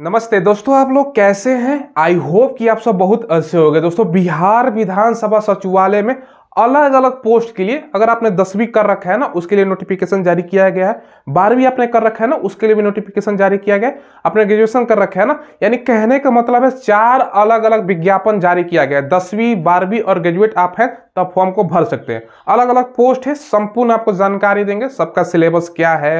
नमस्ते दोस्तों आप लोग कैसे हैं आई होप कि आप सब बहुत अच्छे गए दोस्तों बिहार विधानसभा सचिवालय में अलग अलग पोस्ट के लिए अगर आपने दसवीं कर रखा है ना उसके लिए नोटिफिकेशन जारी किया गया है बारहवीं आपने कर रखा है ना उसके लिए भी नोटिफिकेशन जारी किया गया है अपने ग्रेजुएशन कर रखा है ना यानी कहने का मतलब है चार अलग अलग विज्ञापन जारी किया गया है दसवीं बारहवीं और ग्रेजुएट आप हैं तो आप फॉर्म को भर सकते हैं अलग अलग पोस्ट है संपूर्ण आपको जानकारी देंगे सबका सिलेबस क्या है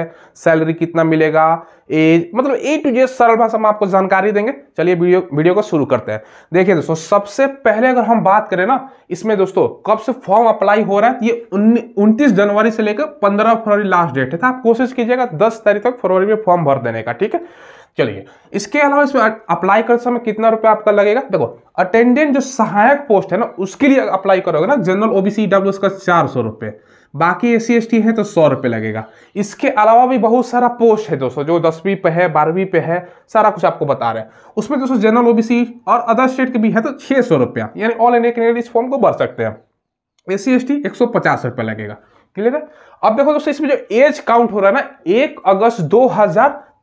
सैलरी कितना मिलेगा एज मतलब ए टू जेड सरल भाषा में आपको जानकारी देंगे चलिए वीडियो वीडियो को शुरू करते हैं देखिए दोस्तों सबसे पहले अगर हम बात करें ना इसमें दोस्तों कब से फॉर्म अप्लाई हो रहा है ये उनतीस जनवरी से लेकर पंद्रह फरवरी लास्ट डेट है तो आप कोशिश कीजिएगा दस तारीख तक फरवरी में फॉर्म भर देने का ठीक है चलिए इसके अलावा इसमें अप्लाई करते समय कितना रुपया आपका लगेगा देखो अटेंडेंट जो सहायक पोस्ट है ना उसके लिए अप्लाई करोगे ना जनरल ओबीसी डब्ल्यू का चार सौ रुपये बाकी एस सी है तो सौ रुपये लगेगा इसके अलावा भी बहुत सारा पोस्ट है दोस्तों जो दसवीं पे है बारहवीं पे है सारा कुछ आपको बता रहे हैं उसमें दोस्तों जनरल ओ e और अदर स्टेट के भी है तो छः सौ यानी ऑल इंडिया कैंडिडेट इस फॉर्म को भर सकते हैं ए सी एस टी लगेगा क्लियर है अब देखो दोस्तों इसमें जो एज काउंट हो रहा है ना एक अगस्त दो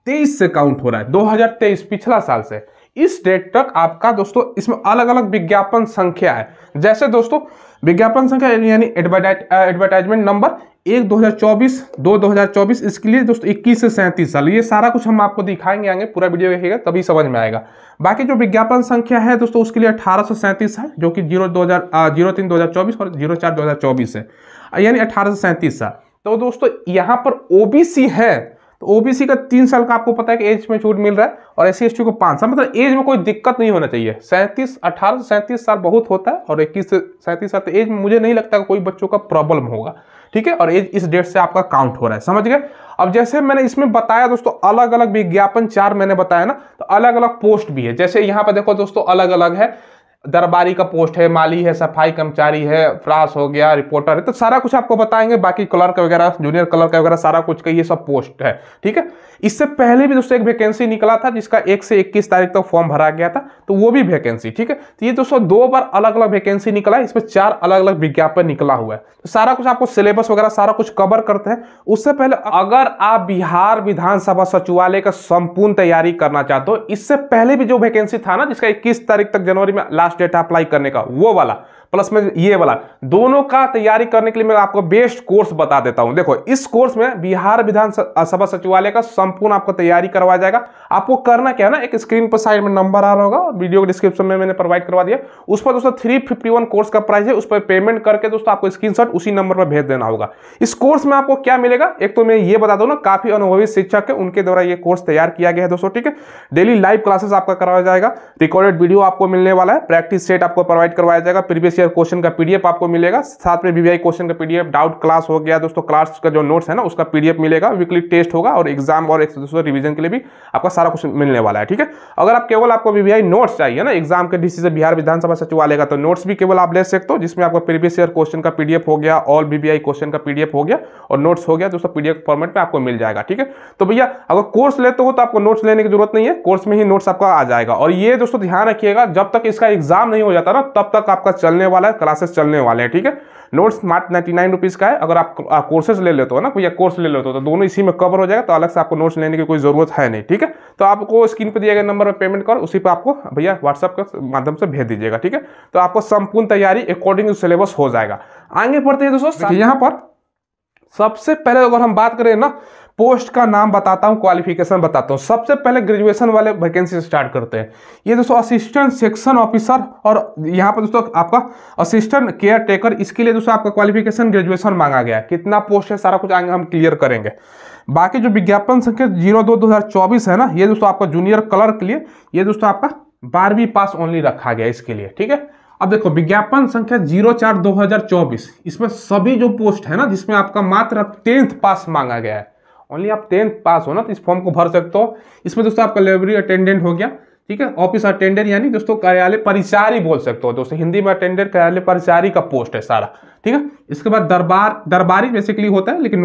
तेईस से काउंट हो रहा है 2023 पिछला साल से इस डेट तक आपका दोस्तों इसमें अलग अलग विज्ञापन संख्या है जैसे दोस्तों विज्ञापन संख्या यानी एडवर्टाइजमेंट नंबर एक 2024 दो 2024 इसके लिए दोस्तों 21 से सैंतीस साल ये सारा कुछ हम आपको दिखाएंगे आगे पूरा वीडियो देखिएगा तभी समझ में आएगा बाकी जो विज्ञापन संख्या है दोस्तों उसके लिए अठारह सौ सैंतीस है जो कि जीरो दो हज़ार जीरो तीन दो हज़ार चौबीस और जीरो चार दो हज़ार चौबीस है यानी अठारह सौ सैंतीस साल तो दोस्तों यहाँ पर ओबीसी है तो ओबीसी का तीन साल का आपको पता है कि एज में छूट मिल रहा है और एस सी को पांच साल मतलब एज में कोई दिक्कत नहीं होना चाहिए सैंतीस अठारह से सैंतीस साल बहुत होता है और इक्कीस से सैंतीस साल तो एज में मुझे नहीं लगता कोई बच्चों का प्रॉब्लम होगा ठीक है और एज इस डेट से आपका काउंट हो रहा है समझ गए अब जैसे मैंने इसमें बताया दोस्तों अलग अलग विज्ञापन चार मैंने बताया ना तो अलग अलग पोस्ट भी है जैसे यहाँ पर देखो दोस्तों अलग अलग है दरबारी का पोस्ट है माली है सफाई कर्मचारी है फ्रास हो गया रिपोर्टर है तो सारा कुछ आपको बताएंगे बाकी क्लर्क वगैरह जूनियर क्लर्क वगैरह सारा कुछ का ये सब पोस्ट है ठीक है इससे पहले भी दोस्तों एक वैकेंसी निकला था जिसका एक से इक्कीस तारीख तक तो फॉर्म भरा गया था तो वो भी वैकेंसी ठीक है तो ये दोस्तों दो बार अलग अलग वैकेंसी निकला है इसमें चार अलग अलग विज्ञापन निकला हुआ है तो सारा कुछ आपको सिलेबस वगैरह सारा कुछ कवर करते हैं उससे पहले अगर आप बिहार विधानसभा सचिवालय का संपूर्ण तैयारी करना चाहते हो इससे पहले भी जो वैकेंसी था ना जिसका इक्कीस तारीख तक जनवरी में लास्ट डेट अप्लाई करने का वो वाला प्लस में ये वाला दोनों का तैयारी करने के लिए मैं आपको बेस्ट कोर्स बता देता हूं देखो इस कोर्स में बिहार विधानसभा सचिवालय का संपूर्ण आपको तैयारी करवाया जाएगा आपको करना क्या है ना एक स्क्रीन पर साइड में नंबर आ रहा होगा और वीडियो के डिस्क्रिप्शन में मैंने प्रोवाइड करवा दिया उस पर दोस्तों थ्री कोर्स का प्राइस है उस पर पेमेंट करके दोस्तों आपको स्क्रीन उसी नंबर पर भेज देना होगा इस कोर्स में आपको क्या मिलेगा एक तो मैं ये बता दू ना काफी अनुभवी शिक्षक है उनके द्वारा ये कोर्स तैयार किया गया है दोस्तों ठीक है डेली लाइव क्लासेस आपका करवाया जाएगा रिकॉर्डेड वीडियो आपको मिलने वाला है प्रैक्टिस सेट आपको प्रोवाइड करवाया जाएगा प्रीवियस के क्वेश्चन का पीडीएफ आपको मिलेगा साथ में वीवीआई क्वेश्चन का पीडीएफ डाउट क्लास हो गया दोस्तों क्लास का जो नोट्स है ना उसका पीडीएफ मिलेगा वीकली टेस्ट होगा और एग्जाम और दूसरे रिविजन के लिए भी आपका सारा क्वेश्चन मिलने वाला है ठीक है अगर आप केवल आपको वीवीआई नोट्स चाहिए ना एग्जाम के डिसीजन बिहार विधानसभा सचिवालय का तो नोट्स भी केवल आप ले सकते हो जिसमें आपका प्रीवियस ईयर क्वेश्चन का पीडीएफ हो गया ऑल वीवीआई क्वेश्चन का पीडीएफ हो गया और नोट्स हो गया दोस्तों पीडीएफ फॉर्मेट में आपको मिल जाएगा ठीक है तो भैया अगर कोर्स लेते हो तो आपको नोट्स लेने की जरूरत नहीं है कोर्स में ही नोट्स आपका आ जाएगा और ये दोस्तों ध्यान रखिएगा जब तक इसका एग्जाम नहीं हो जाता ना तब तक आपका चलने वाला है क्लासेस चलने वाले हैं ठीक है नोट्स मात्र नाइन्टी नाइन रुपीज़ का है अगर आप कोर्सेज ले लेते हो ना कोई या कोर्स ले लेते हो तो दोनों इसी में कवर हो जाएगा तो अलग से आपको नोट्स लेने की कोई ज़रूरत है नहीं ठीक है तो आपको स्क्रीन पर दिया गया नंबर पर पेमेंट कर उसी पर आपको भैया व्हाट्सअप के माध्यम से भेज दीजिएगा ठीक है तो आपको संपूर्ण तैयारी अकॉर्डिंग टू सिलेबस हो जाएगा आगे बढ़ते हैं दोस्तों यहाँ पर सबसे पहले अगर हम बात करें ना पोस्ट का नाम बताता हूँ क्वालिफिकेशन बताता हूँ सबसे पहले ग्रेजुएशन वाले वैकेंसी स्टार्ट करते हैं ये दोस्तों असिस्टेंट सेक्शन ऑफिसर और यहाँ पर दोस्तों आपका असिस्टेंट केयर टेकर इसके लिए दोस्तों आपका क्वालिफिकेशन ग्रेजुएशन मांगा गया है कितना पोस्ट है सारा कुछ आगे हम क्लियर करेंगे बाकी जो विज्ञापन संख्या जीरो दो दो हज़ार चौबीस है ना ये दोस्तों आपका जूनियर क्लर्क के लिए ये दोस्तों आपका बारहवीं पास ओनली रखा गया इसके लिए ठीक है अब देखो विज्ञापन संख्या जीरो चार दो हजार चौबीस इसमें सभी जो पोस्ट है ना जिसमें आपका मात्र टेंथ पास मांगा गया है ओनली आप टेंथ पास हो ना तो इस फॉर्म को भर सकते हो इसमें दोस्तों आपका लाइब्रेरी अटेंडेंट हो गया ठीक है ऑफिस अटेंडेंट यानी दोस्तों कार्यालय परिचारी बोल सकते हो दोस्तों हिंदी में अटेंडेंट कार्यालय परिचारी का पोस्ट है सारा ठीक है इसके बाद दरबार दरबारी बेसिकली होता है लेकिन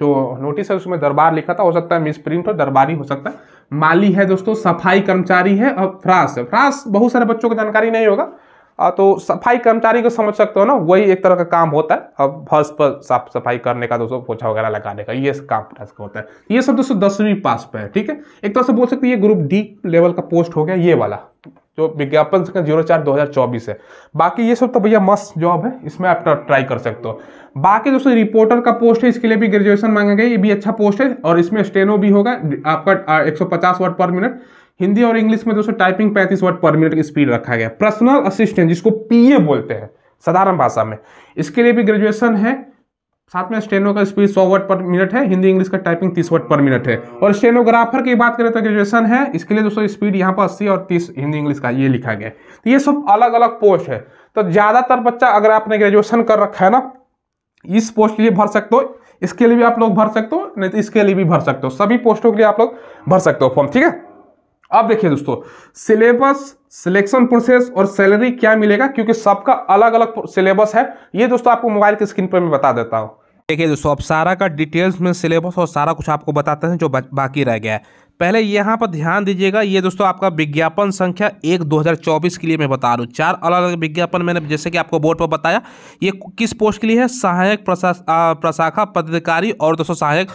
जो नोटिस है उसमें दरबार लिखा था हो सकता है मिस प्रिंट हो दरबारी हो सकता है माली है दोस्तों सफाई कर्मचारी है और फ्रास है फ्रास बहुत सारे बच्चों को जानकारी नहीं होगा तो सफाई कर्मचारी को समझ सकते हो ना वही एक तरह का काम होता है अब फर्श पर साफ सफाई करने का दोस्तों पोछा वगैरह लगाने का ये काम टास्क होता है ये सब दोस्तों दसवीं पास पे है ठीक है एक तरह से बोल सकते ये ग्रुप डी लेवल का पोस्ट हो गया ये वाला जो विज्ञापन जीरो चार दो हज़ार चौबीस है बाकी ये सब तो भैया मस्त जॉब है इसमें आप ट्राई कर सकते हो बाकी दोस्तों रिपोर्टर का पोस्ट है इसके लिए भी ग्रेजुएशन मांगा गया ये भी अच्छा पोस्ट है और इसमें स्टेनो भी होगा आपका 150 वर्ड पर मिनट हिंदी और इंग्लिश में दोस्तों टाइपिंग पैंतीस वर्ड पर मिनट की स्पीड रखा गया पर्सनल असिस्टेंट जिसको पीए बोलते हैं साधारण भाषा में इसके लिए भी ग्रेजुएशन है साथ में स्टेनो का स्पीड 100 वर्ड पर मिनट है हिंदी इंग्लिश का टाइपिंग 30 वर्ड पर मिनट है और स्टेनोग्राफर की बात करें तो ग्रेजुएशन है इसके लिए दोस्तों स्पीड यहाँ पर 80 और 30 हिंदी इंग्लिश का ये लिखा गया तो ये सब अलग अलग पोस्ट है तो ज़्यादातर बच्चा अगर आपने ग्रेजुएशन कर रखा है ना इस पोस्ट के लिए भर सकते हो इसके लिए भी आप लोग भर सकते हो नहीं तो इसके लिए भी भर सकते हो सभी पोस्टों के लिए आप लोग भर सकते हो फॉर्म ठीक है अब देखिए दोस्तों सिलेबस सिलेक्शन प्रोसेस और सैलरी क्या मिलेगा क्योंकि सबका अलग अलग सिलेबस है ये दोस्तों आपको मोबाइल की स्क्रीन पर मैं बता देता हूँ देखिए दोस्तों अब सारा का डिटेल्स में सिलेबस और सारा कुछ आपको बताते हैं जो बाकी रह गया है पहले यहाँ पर ध्यान दीजिएगा ये दोस्तों आपका विज्ञापन संख्या एक 2024 के लिए मैं बता रहा हूँ चार अलग अलग विज्ञापन मैंने जैसे कि आपको बोर्ड पर बताया ये किस पोस्ट के लिए है सहायक प्रशाखा पदाधिकारी और दोस्तों सहायक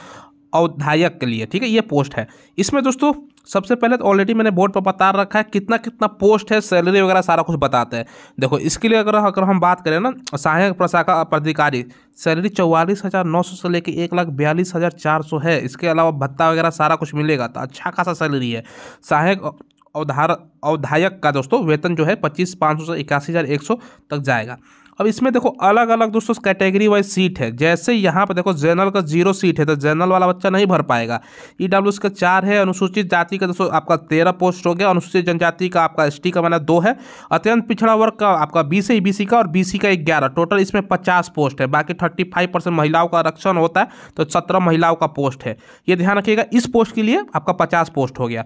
अवधायक के लिए ठीक है ये पोस्ट है इसमें दोस्तों सबसे पहले तो ऑलरेडी मैंने बोर्ड पर बता रखा है कितना कितना पोस्ट है सैलरी वगैरह सारा कुछ बताते हैं देखो इसके लिए अगर अगर हम बात करें ना सहायक प्रशाखा पदाधिकारी सैलरी चौवालीस हज़ार नौ सौ से लेकर एक लाख बयालीस हज़ार चार सौ है इसके अलावा भत्ता वगैरह सारा कुछ मिलेगा तो अच्छा खासा सैलरी है सहायक अवधार अवधायक का दोस्तों वेतन जो है पच्चीस पाँच सौ से इक्यासी हज़ार एक सौ तक जाएगा अब इसमें देखो अलग अलग दोस्तों कैटेगरी वाइज सीट है जैसे यहाँ पर देखो जनरल का जीरो सीट है तो जनरल वाला बच्चा नहीं भर पाएगा ई डब्ल्यू का चार है अनुसूचित जाति का दोस्तों आपका तेरह पोस्ट हो गया अनुसूचित जनजाति का आपका एस का मैंने दो है अत्यंत पिछड़ा वर्ग का आपका बी है बी का और बी का ग्यारह टोटल इसमें पचास पोस्ट है बाकी थर्टी फाइव परसेंट महिलाओं का आरक्षण होता है तो सत्रह महिलाओं का पोस्ट है ये ध्यान रखिएगा इस पोस्ट के लिए आपका पचास पोस्ट हो गया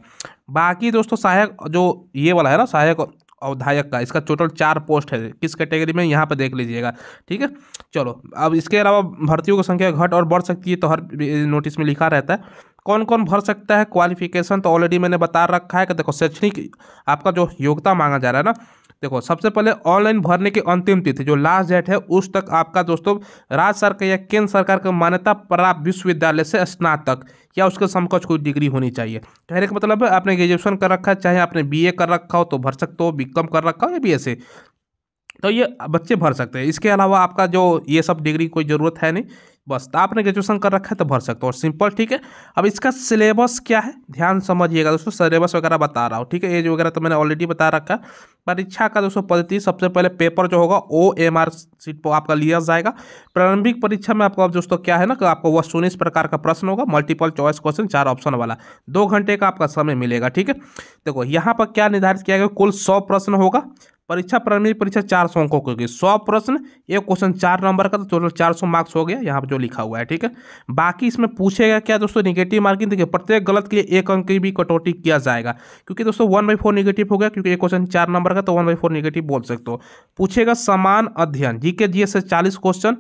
बाकी दोस्तों सहायक जो ये वाला है ना सहायक अवधायक का इसका टोटल चार पोस्ट है किस कैटेगरी में यहाँ पर देख लीजिएगा ठीक है चलो अब इसके अलावा भर्तियों की संख्या घट और बढ़ सकती है तो हर नोटिस में लिखा रहता है कौन कौन भर सकता है क्वालिफिकेशन तो ऑलरेडी मैंने बता रखा है कि देखो शैक्षणिक आपका जो योग्यता मांगा जा रहा है ना देखो सबसे पहले ऑनलाइन भरने की अंतिम तिथि जो लास्ट डेट है उस तक आपका दोस्तों राज्य सरकार या केंद्र सरकार का मान्यता प्राप्त विश्वविद्यालय से स्नातक या उसके समकक्ष कोई डिग्री होनी चाहिए कहने का मतलब है आपने ग्रेजुएशन कर रखा है चाहे आपने बीए कर रखा हो तो भर सकते हो बीकॉम कर रखा हो या बीएसए तो ये बच्चे भर सकते हैं इसके अलावा आपका जो ये सब डिग्री कोई ज़रूरत है नहीं बस तो आपने ग्रेजुएशन कर रखा है तो भर सकते हो और सिंपल ठीक है अब इसका सिलेबस क्या है ध्यान समझिएगा दोस्तों सिलेबस वगैरह बता रहा हूँ ठीक है एज वगैरह तो मैंने ऑलरेडी बता रखा परीक्षा का दोस्तों पद्धति सबसे पहले पेपर जो होगा ओ एम आर सीट पर आपका लिया जाएगा प्रारंभिक परीक्षा में आपको दोस्तों क्या है ना कि तो आपको वह सुनिश्चित प्रकार का प्रश्न होगा मल्टीपल चॉइस क्वेश्चन चार ऑप्शन वाला दो घंटे का आपका समय मिलेगा ठीक है देखो यहाँ पर क्या निर्धारित किया गया कुल सौ प्रश्न होगा परीक्षा प्रारंभिक परीक्षा चार सौ अंकों की होगी सौ प्रश्न एक क्वेश्चन चार नंबर का तो टोटल चार सौ मार्क्स हो गया यहाँ पर जो लिखा हुआ है ठीक है बाकी इसमें पूछेगा क्या दोस्तों निगेटिव मार्किंग देखिए प्रत्येक गलत के लिए एक अंक की भी कटौती किया जाएगा क्योंकि दोस्तों वन बाई फोर निगेटिव हो गया क्योंकि एक क्वेश्चन चार नंबर का तो वन बाई फोर निगेटिव बोल सकते हो पूछेगा समान अध्ययन जी के जी से चालीस क्वेश्चन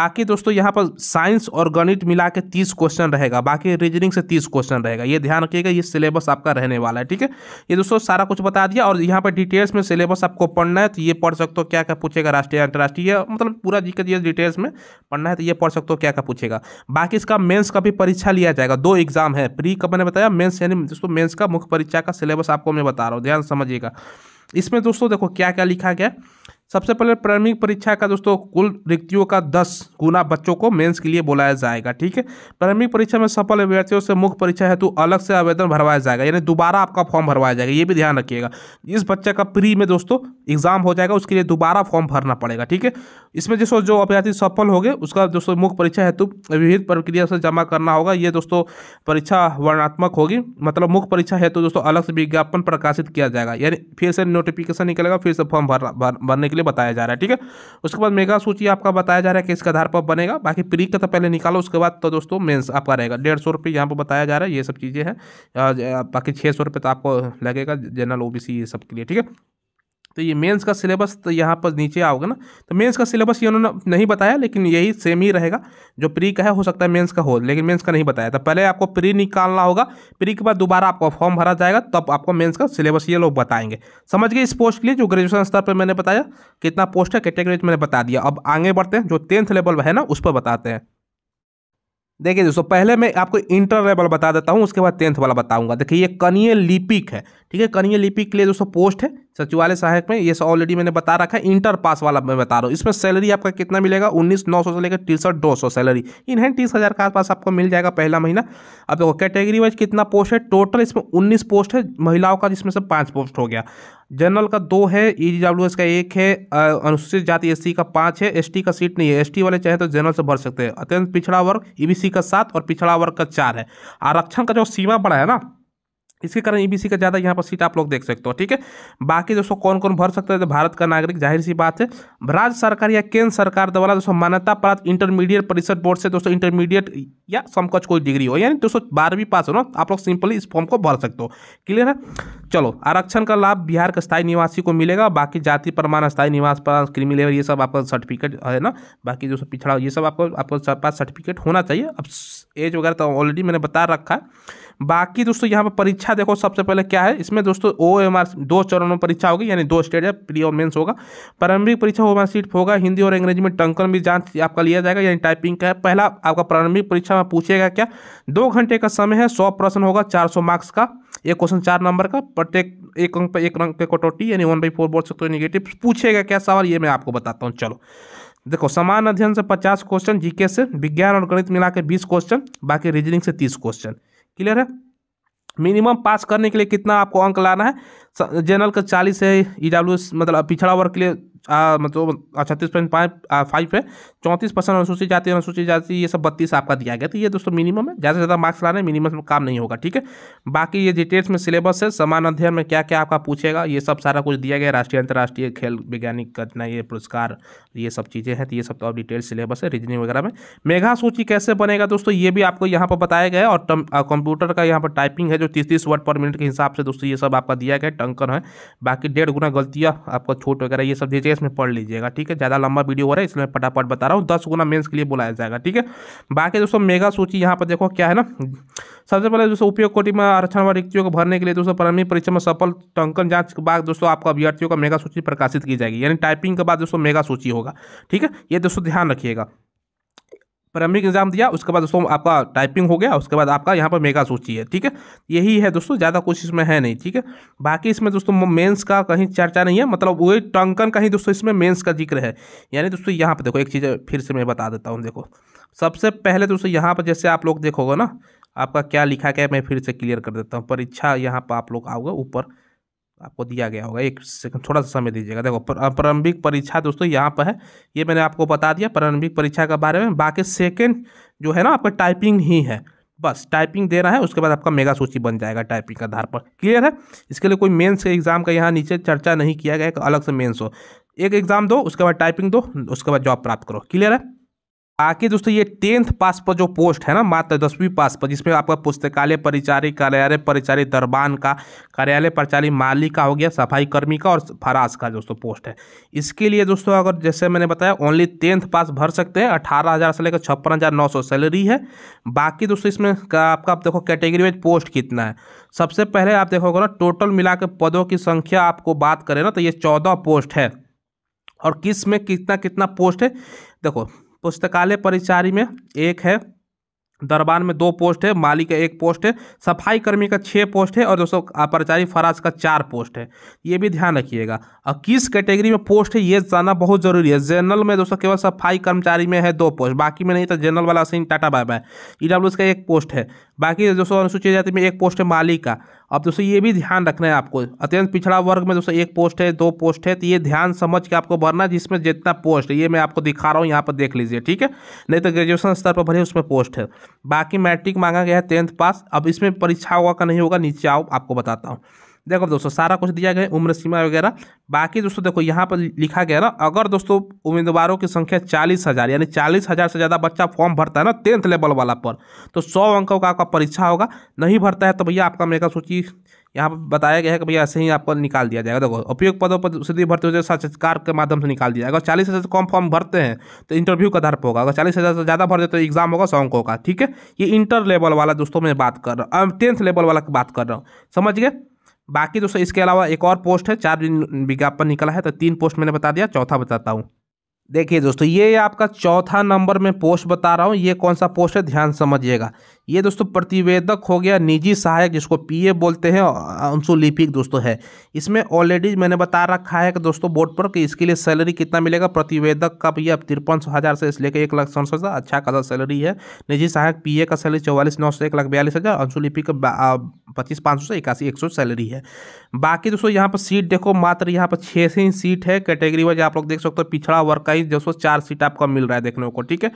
बाकी दोस्तों यहाँ पर साइंस और गणित मिला के तीस क्वेश्चन रहेगा बाकी रीजनिंग से तीस क्वेश्चन रहेगा ये ध्यान रखिएगा ये सिलेबस आपका रहने वाला है ठीक है ये दोस्तों सारा कुछ बता दिया और यहाँ पर डिटेल्स में सिलेबस आपको आपको पढ़ना है तो ये पढ़ सकते हो क्या क्या पूछेगा राष्ट्रीय अंतर्राष्ट्रीय मतलब पूरा जी के डिटेल्स में पढ़ना है तो ये पढ़ सकते हो क्या क्या पूछेगा बाकी इसका मेंस का भी परीक्षा लिया जाएगा दो एग्जाम है प्री का मैंने बताया मेन्स यानी दोस्तों मेन्स का मुख्य परीक्षा का सिलेबस आपको मैं बता रहा हूँ ध्यान समझिएगा इसमें दोस्तों देखो क्या क्या लिखा गया सबसे पहले प्रारंभिक परीक्षा का दोस्तों कुल रिक्तियों का दस गुना बच्चों को मेंस के लिए बुलाया जाएगा ठीक है प्रारंभिक परीक्षा में सफल अभ्यर्थियों से मुख्य परीक्षा हेतु अलग से आवेदन भरवाया जाएगा यानी दोबारा आपका फॉर्म भरवाया जाएगा ये भी ध्यान रखिएगा इस बच्चे का प्री में दोस्तों एग्जाम हो जाएगा उसके लिए दोबारा फॉर्म भरना पड़ेगा ठीक है इसमें दोस्तों जो अभ्यर्थी सफल हो गए उसका दोस्तों मुख्य परीक्षा हेतु विविध प्रक्रिया से जमा करना होगा ये दोस्तों परीक्षा वर्णात्मक होगी मतलब मुख्य परीक्षा हेतु दोस्तों अलग से विज्ञापन प्रकाशित किया जाएगा यानी फिर से नोटिफिकेशन निकलेगा फिर से फॉर्म भरना भरने के लिए लिए बताया जा रहा है ठीक है उसके बाद मेगा सूची आपका बताया जा रहा है कि इसके आधार पर बनेगा बाकी प्री का तो पहले निकालो उसके बाद तो दोस्तों मेन्स आपका रहेगा डेढ़ सौ रुपये यहाँ पर बताया जा रहा है ये सब चीज़ें हैं बाकी छः सौ तो आपको लगेगा जनरल ओ ये सब के लिए ठीक है तो ये मेंस का सिलेबस तो यहाँ पर नीचे आओगे ना तो मेंस का सिलेबस ये उन्होंने नहीं बताया लेकिन यही सेम ही रहेगा जो प्री का है हो सकता है मेंस का हो लेकिन मेंस का नहीं बताया तो पहले आपको प्री निकालना होगा प्री के बाद दोबारा आपको फॉर्म भरा जाएगा तब तो आपको मेन्स का सिलेबस ये लोग बताएंगे समझ गए इस पोस्ट के लिए जो ग्रेजुएशन स्तर पर मैंने बताया कितना पोस्ट है कैटेगरी मैंने बता दिया अब आगे बढ़ते हैं जो टेंथ लेवल है ना उस पर बताते हैं देखिए दोस्तों पहले मैं आपको इंटर लेवल बता देता हूँ उसके बाद टेंथ वाला बताऊंगा देखिए ये कनीय लिपिक है ठीक है कनीय लिपिक के लिए दोस्तों पोस्ट है सचिवालय सहायक में ये ऑलरेडी मैंने बता रखा है इंटर पास वाला मैं बता रहा हूँ इसमें सैलरी आपका कितना मिलेगा उन्नीस नौ सौ से लेकर तिरसठ दो सौ सैलरी इन्हें तीस हज़ार के आसपास आपको मिल जाएगा पहला महीना अब देखो कैटेगरी वाइज कितना पोस्ट है टोटल इसमें उन्नीस पोस्ट है महिलाओं का जिसमें से पाँच पोस्ट हो गया जनरल का दो है ई जी डब्ल्यू एस का एक है अनुसूचित जाति एस का पाँच है एस का सीट नहीं है एस वाले चाहे तो जनरल से भर सकते हैं अत्यंत पिछड़ा वर्ग ई e का सात और पिछड़ा वर्ग का चार है आरक्षण का जो सीमा बढ़ा है ना इसके कारण ईबीसी e का ज़्यादा यहाँ पर सीट आप लोग देख सकते हो ठीक है बाकी दोस्तों कौन कौन भर सकता है तो भारत का नागरिक जाहिर सी बात है राज्य सरकार या केंद्र सरकार द्वारा दोस्तों मान्यता प्राप्त इंटरमीडिएट परिषद बोर्ड से दोस्तों इंटरमीडिएट या समकक्ष कोई डिग्री हो यानी दोस्तों बारहवीं पास हो ना आप लोग सिंपली इस फॉर्म को भर सकते हो क्लियर है चलो आरक्षण का लाभ बिहार के स्थायी निवासी को मिलेगा बाकी जाति प्रमाण स्थायी निवास प्रमाण क्रिमी लेवल ये सब आपका सर्टिफिकेट है ना बाकी जो पिछड़ा ये सब आपको आपको पास सर्टिफिकेट होना चाहिए अब एज वगैरह तो ऑलरेडी मैंने बता रखा है बाकी दोस्तों यहाँ पर परीक्षा देखो सबसे पहले क्या है इसमें दोस्तों ओ एम आर दो चरणों में परीक्षा होगी यानी दो स्टेज है प्री और मेन्स होगा प्रारंभिक परीक्षा ओ सीट होगा हिंदी और अंग्रेजी में टंकन भी जांच आपका लिया जाएगा यानी टाइपिंग का है पहला आपका प्रारंभिक परीक्षा में पूछेगा क्या दो घंटे का समय है सौ प्रश्न होगा चार सौ मार्क्स का एक क्वेश्चन चार नंबर का प्रत्येक एक अंक पर एक रंग पे कटौती यानी वन बाई फोर बोल सकते हो निगेटिव पूछेगा क्या सवाल ये मैं आपको बताता हूँ चलो देखो समान अध्ययन से पचास क्वेश्चन जीके से विज्ञान और गणित मिला के बीस क्वेश्चन बाकी रीजनिंग से तीस क्वेश्चन क्लियर है मिनिमम पास करने के लिए कितना आपको अंक लाना है जनरल का चालीस है ई डब्ल्यू एस मतलब पिछड़ा वर्ग के लिए आ, मतलब छत्तीस पॉइंट पाँच फाइव है चौंतीस परसेंट अनुसूचित जाति अनुसूचित जाति ये सब बत्तीस आपका दिया गया तो ये दोस्तों मिनिमम है ज़्यादा से ज़्यादा मार्क्स लाने मिनिमम में काम नहीं होगा ठीक है बाकी ये डिटेल्स में सिलेबस है समान अध्ययन में क्या क्या आपका पूछेगा ये सब सारा कुछ दिया गया राष्ट्रीय अंतर्राष्ट्रीय खेल वैज्ञानिक घटना ये पुरस्कार ये सब चीज़ें हैं तो ये सब तो अब डिटेल सिलेबस है रीजनिंग वगैरह में मेघा सूची कैसे बनेगा दोस्तों ये भी आपको यहाँ पर बताया गया और कंप्यूटर का यहाँ पर टाइपिंग है जो तीस तीस वर्ड पर मिनट के हिसाब से दोस्तों ये सब आपका दिया गया टंकर है बाकी डेढ़ गुना गलतियाँ आपका छोट वगैरह ये सब जैसे इसमें पढ़ लीजिएगा ठीक है ज़्यादा लंबा वीडियो हो रहा है इसलिए फटाफट बता रहा हूँ दस गुना मेन्स के लिए बुलाया जाएगा ठीक है बाकी दोस्तों मेगा सूची यहाँ पर देखो क्या है ना सबसे पहले दोस्तों उपयोग कोटि में आरक्षण व रिक्तियों को भरने के लिए दोस्तों प्रारंभिक परीक्षा में सफल टंकन जांच के बाद दोस्तों आपका अभ्यर्थियों का मेगा सूची प्रकाशित की जाएगी यानी टाइपिंग के बाद दोस्तों मेगा सूची होगा ठीक है ये दोस्तों ध्यान रखिएगा प्राइमरी एग्जाम दिया उसके बाद दोस्तों आपका टाइपिंग हो गया उसके बाद आपका यहाँ पर मेगा सूची है ठीक है यही है दोस्तों ज़्यादा कुछ इसमें है नहीं ठीक है बाकी इसमें दोस्तों मेंस का कहीं चर्चा नहीं है मतलब वही टंकन का ही दोस्तों इसमें मेंस का जिक्र है यानी दोस्तों यहाँ पर देखो एक चीज़ फिर से मैं बता देता हूँ देखो सबसे पहले दोस्तों यहाँ पर जैसे आप लोग देखोगे ना आपका क्या लिखा गया मैं फिर से क्लियर कर देता हूँ परीक्षा यहाँ पर आप लोग आओगे ऊपर आपको दिया गया होगा एक सेकंड थोड़ा सा समय दीजिएगा देखो प्रारंभिक परीक्षा दोस्तों यहाँ पर है ये मैंने आपको बता दिया प्रारंभिक परीक्षा के बारे में बाकी सेकेंड जो है ना आपका टाइपिंग ही है बस टाइपिंग दे रहा है उसके बाद आपका मेगा सूची बन जाएगा टाइपिंग के आधार पर क्लियर है इसके लिए कोई मेन्स के एग्जाम का यहाँ नीचे चर्चा नहीं किया गया एक अलग से मेन्स हो एक एग्जाम दो उसके बाद टाइपिंग दो उसके बाद जॉब प्राप्त करो क्लियर है आगे दोस्तों ये टेंथ पास पर जो पोस्ट है ना मात्र दसवीं पास पर जिसमें आपका पुस्तकालय परिचारी कार्यालय परिचारी दरबान का कार्यालय परिचारी माली का हो गया सफाई कर्मी का और फराज का दोस्तों पोस्ट है इसके लिए दोस्तों अगर जैसे मैंने बताया ओनली टेंथ पास भर सकते हैं अठारह हज़ार से लेकर छप्पन हज़ार नौ सौ सैलरी है बाकी दोस्तों इसमें आपका आप देखो कैटेगरी वाइज पोस्ट कितना है सबसे पहले आप देखोगे ना टोटल मिलाकर पदों की संख्या आपको बात करें ना तो ये चौदह पोस्ट है और किस में कितना कितना पोस्ट है देखो पुस्तकालय परिचारी में एक है दरबार में दो पोस्ट है माली का एक पोस्ट है सफाई कर्मी का छः पोस्ट है और दोस्तों परिचारी फराज का चार पोस्ट है ये भी ध्यान रखिएगा और किस कैटेगरी में पोस्ट है ये जानना बहुत ज़रूरी है जनरल में दोस्तों केवल सफाई कर्मचारी में है दो पोस्ट बाकी में नहीं तो जनरल वाला scene tata bye bye E का एक पोस्ट है बाकी दोस्तों अनुसूचित जाति में एक पोस्ट है माली का अब दोस्तों ये भी ध्यान रखना है आपको अत्यंत पिछड़ा वर्ग में दोस्तों एक पोस्ट है दो पोस्ट है तो ये ध्यान समझ के आपको भरना जिसमें जितना पोस्ट है ये मैं आपको दिखा रहा हूँ यहाँ पर देख लीजिए ठीक है नहीं तो ग्रेजुएशन स्तर पर भरे उसमें पोस्ट है बाकी मैट्रिक मांगा गया है टेंथ पास अब इसमें परीक्षा होगा का नहीं होगा नीचे आओ आपको बताता हूँ देखो दोस्तों सारा कुछ दिया गया उम्र सीमा वगैरह बाकी दोस्तों देखो यहाँ पर लिखा गया ना अगर दोस्तों उम्मीदवारों की संख्या चालीस हज़ार यानी चालीस हज़ार से ज़्यादा बच्चा फॉर्म भरता है ना टेंथ लेवल वाला पर तो सौ अंकों का आपका परीक्षा होगा नहीं भरता है तो भैया आपका मेगा सूची यहाँ पर बताया गया है कि भैया ऐसे ही आपको निकाल दिया जाएगा देखो उपयोग पदों पर सीधी भर्ती हो जाए साक्षात्कार के माध्यम से निकाल दिया जाएगा अगर चालीस हज़ार से कम फॉर्म भरते हैं तो इंटरव्यू का आधार पर होगा अगर चालीस हज़ार से ज़्यादा भर जाए तो एग्जाम होगा सौ अंकों का ठीक है ये इंटर लेवल वाला दोस्तों मैं बात कर रहा हूँ टेंथ लेवल वाला की बात कर रहा हूँ समझ गए बाकी दोस्तों इसके अलावा एक और पोस्ट है चार विज्ञापन निकला है तो तीन पोस्ट मैंने बता दिया चौथा बताता हूँ देखिए दोस्तों ये आपका चौथा नंबर में पोस्ट बता रहा हूँ ये कौन सा पोस्ट है ध्यान समझिएगा ये दोस्तों प्रतिवेदक हो गया निजी सहायक जिसको पीए बोलते हैं अंशुलिपिक दोस्तों है इसमें ऑलरेडी मैंने बता रखा है कि दोस्तों बोर्ड पर कि इसके लिए सैलरी कितना मिलेगा प्रतिवेदक का भैया तिरपन सौ हज़ार से लेकर एक लाख सड़सठ हज़ार अच्छा खासा सैलरी है निजी सहायक पी का सैलरी चौवालीस नौ से एक लाख बयालीस हज़ार अंशुलिपिक पच्चीस पाँच सौ से इक्यासी एक सौ सैलरी है बाकी दोस्तों यहाँ पर सीट देखो मात्र यहाँ पर छः से सीट है कैटेगरी वाइज आप लोग देख सकते हो पिछड़ा वर्ग का ही दोस्तों चार सीट आपका मिल रहा है देखने को ठीक है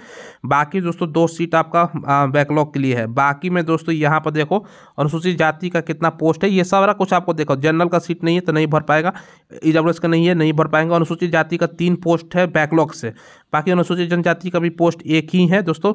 बाकी दोस्तों दो सीट आपका बैकलॉग के लिए है बाकी में दोस्तों यहाँ पर देखो अनुसूचित जाति का कितना पोस्ट है ये सारा कुछ आपको देखो जनरल का सीट नहीं है तो नहीं भर पाएगा ई का नहीं है नहीं भर पाएंगे अनुसूचित जाति का तीन पोस्ट है बैकलॉग से बाकी अनुसूचित जनजाति का भी पोस्ट एक ही है दोस्तों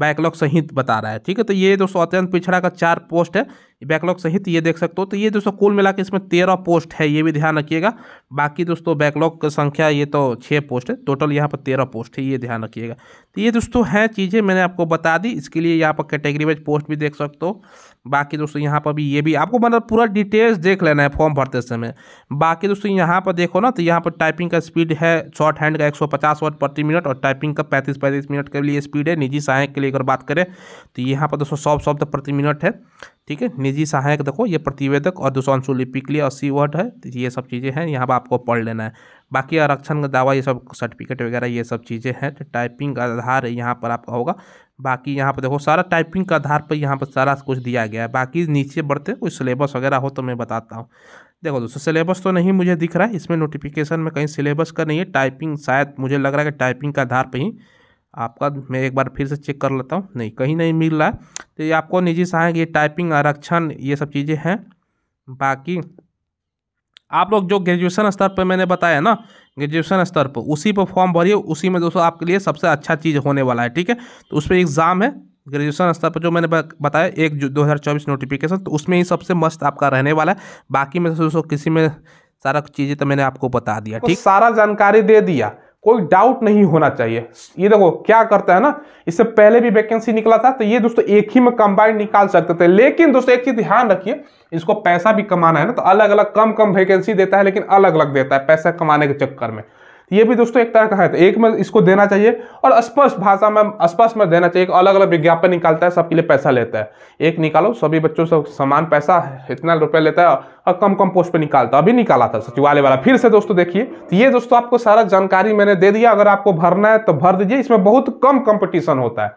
बैकलॉग सहित बता रहा है ठीक है तो ये दोस्तों अत्यंत पिछड़ा का चार पोस्ट है बैकलॉग सहित ये देख सकते हो तो ये दोस्तों कुल मिला के इसमें तेरह पोस्ट है ये भी ध्यान रखिएगा बाकी दोस्तों बैकलॉग की संख्या ये तो छः पोस्ट है टोटल यहाँ पर तेरह पोस्ट है ये ध्यान रखिएगा तो ये दोस्तों हैं चीज़ें मैंने आपको बता दी इसके लिए यहाँ पर कैटेगरी वाइज पोस्ट भी देख सकते हो बाकी दोस्तों यहाँ पर भी ये भी आपको मतलब पूरा डिटेल्स देख लेना है फॉर्म भरते समय बाकी दोस्तों यहाँ पर देखो ना तो यहाँ पर टाइपिंग का स्पीड है शॉर्ट हैंड का 150 वर्ड प्रति मिनट और टाइपिंग का 35 35 मिनट के लिए स्पीड है निजी सहायक के लिए अगर बात करें तो यहाँ पर दोस्तों सौ शब्द प्रति मिनट है ठीक है निजी सहायक देखो ये प्रतिवेदक और दोस्तों अंशुलिपि के लिए अस्सी वर्ड है तो ये सब चीज़ें हैं यहाँ पर आपको पढ़ लेना है बाकी आरक्षण का दावा ये सब सर्टिफिकेट वगैरह ये सब चीज़ें हैं तो टाइपिंग का आधार यहाँ पर आपका होगा बाकी यहाँ पर देखो सारा टाइपिंग का आधार पर यहाँ पर सारा कुछ दिया गया है बाकी नीचे बढ़ते कोई सिलेबस वगैरह हो तो मैं बताता हूँ देखो दोस्तों सिलेबस तो नहीं मुझे दिख रहा है इसमें नोटिफिकेशन में कहीं सिलेबस का नहीं है टाइपिंग शायद मुझे लग रहा है कि टाइपिंग का आधार पर ही आपका मैं एक बार फिर से चेक कर लेता हूँ नहीं कहीं नहीं मिल रहा है तो ये आपको निजी सहायक ये टाइपिंग आरक्षण ये सब चीज़ें हैं बाकी आप लोग जो ग्रेजुएशन स्तर पर मैंने बताया ना ग्रेजुएशन स्तर पर उसी पर फॉर्म भरिए उसी में दोस्तों आपके लिए सबसे अच्छा चीज़ होने वाला है ठीक है तो उस पर एग्ज़ाम है ग्रेजुएशन स्तर पर जो मैंने बताया एक दो हज़ार चौबीस नोटिफिकेशन तो उसमें ही सबसे मस्त आपका रहने वाला है बाकी में दोस्तों किसी में सारा चीज़ें तो मैंने आपको बता दिया ठीक सारा जानकारी दे दिया कोई डाउट नहीं होना चाहिए ये देखो क्या करता है ना इससे पहले भी वैकेंसी निकला था तो ये दोस्तों एक ही में कंबाइंड निकाल सकते थे लेकिन दोस्तों एक चीज ध्यान रखिए इसको पैसा भी कमाना है ना तो अलग अलग कम कम वैकेंसी देता है लेकिन अलग अलग देता है पैसा कमाने के चक्कर में ये भी दोस्तों एक तरह का है तो एक में इसको देना चाहिए और स्पष्ट भाषा में स्पष्ट में देना चाहिए एक अलग अलग विज्ञापन निकालता है सबके लिए पैसा लेता है एक निकालो सभी बच्चों से समान पैसा इतना रुपये लेता है और कम कम पोस्ट पर निकालता अभी निकाला था सचिवालय वाला फिर से दोस्तों देखिए तो ये दोस्तों आपको सारा जानकारी मैंने दे दिया अगर आपको भरना है तो भर दीजिए इसमें बहुत कम कॉम्पिटिशन होता है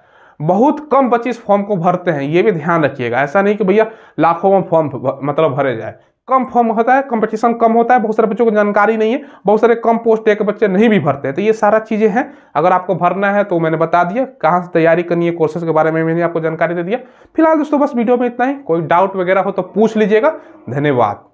बहुत कम बच्चे इस फॉर्म को भरते हैं ये भी ध्यान रखिएगा ऐसा नहीं कि भैया लाखों में फॉर्म मतलब भरे जाए कम फॉर्म होता है कंपटीशन कम होता है बहुत सारे बच्चों को जानकारी नहीं है बहुत सारे कम पोस्ट एक बच्चे नहीं भी भरते तो ये सारा चीज़ें हैं अगर आपको भरना है तो मैंने बता दिया कहाँ से तैयारी करनी है कोर्सेज के बारे में मैंने आपको जानकारी दे दिया फिलहाल दोस्तों बस वीडियो में इतना ही कोई डाउट वगैरह हो तो पूछ लीजिएगा धन्यवाद